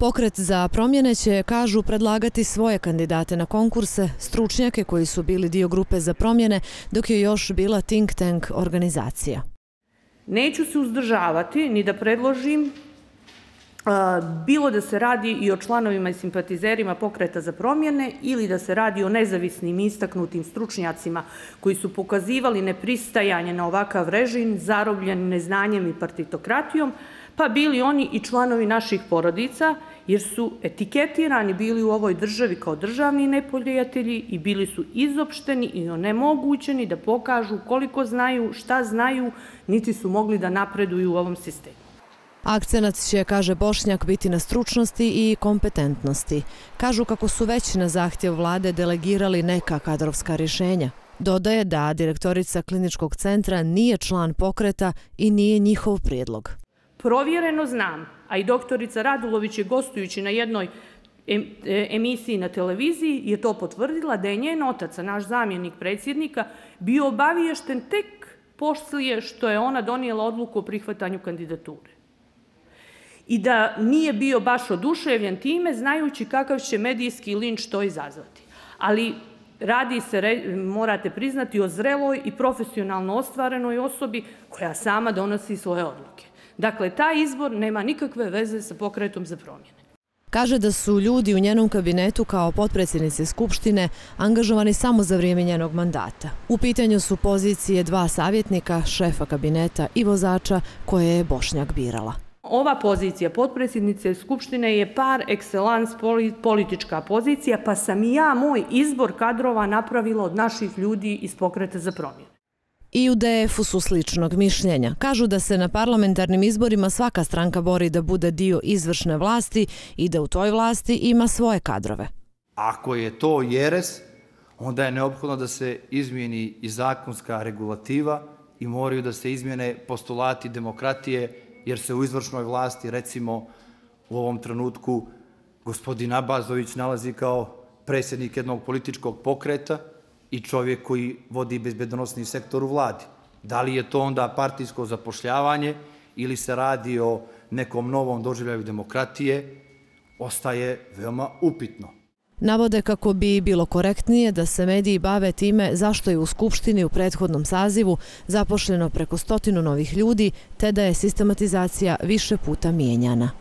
Pokret za promjene će, kažu, predlagati svoje kandidate na konkurse, stručnjake koji su bili dio grupe za promjene, dok je još bila think tank organizacija. Neću se uzdržavati ni da predložim bilo da se radi i o članovima i simpatizerima pokreta za promjene ili da se radi o nezavisnim istaknutim stručnjacima koji su pokazivali nepristajanje na ovakav režim, zarobljen neznanjem i partitokratijom, pa bili oni i članovi naših porodica, jer su etiketirani bili u ovoj državi kao državni neprijatelji i bili su izopšteni i onemogućeni da pokažu koliko znaju, šta znaju, niti su mogli da napreduju u ovom sistemu. Akcenac će, kaže Bošnjak, biti na stručnosti i kompetentnosti. Kažu kako su već na zahtjev vlade delegirali neka kadrovska rješenja. Dodaje da direktorica kliničkog centra nije član pokreta i nije njihov prijedlog provjereno znam, a i doktorica Radulović je gostujući na jednoj e, emisiji na televiziji je to potvrdila da je njen otac, naš zamjenik predsjednika, bio obaviješten tek poslije što je ona donijela odluku o prihvatanju kandidature. I da nije bio baš oduševljen time, znajući kakav će medijski linč to izazvati. Ali radi se, morate priznati, o zreloj i profesionalno ostvarenoj osobi koja sama donosi svoje odluke. Dakle, taj izbor nema nikakve veze sa pokretom za promjene. Kaže da su ljudi u njenom kabinetu kao potpredsjednice Skupštine angažovani samo za vrijeme njenog mandata. U pitanju su pozicije dva savjetnika, šefa kabineta i vozača koje je Bošnjak birala. Ova pozicija potpredsjednice Skupštine je par excellence politička pozicija, pa sam i ja moj izbor kadrova napravila od naših ljudi iz pokreta za promjenu. I u DF-u su sličnog mišljenja. Kažu da se na parlamentarnim izborima svaka stranka bori da bude dio izvršne vlasti i da u toj vlasti ima svoje kadrove. Ako je to jeres, onda je neophodno da se izmijeni i zakonska regulativa i moraju da se izmjene postulati demokratije, jer se u izvršnoj vlasti, recimo u ovom trenutku, gospodin Abazović nalazi kao predsjednik jednog političkog pokreta, i čovjek koji vodi bezbedonosni sektor u vladi. Da li je to onda partijsko zapošljavanje ili se radi o nekom novom doživljaju demokratije, ostaje veoma upitno. Navode kako bi bilo korektnije da se mediji bave time zašto je u Skupštini u prethodnom sazivu zapošljeno preko stotinu novih ljudi, te da je sistematizacija više puta mijenjana.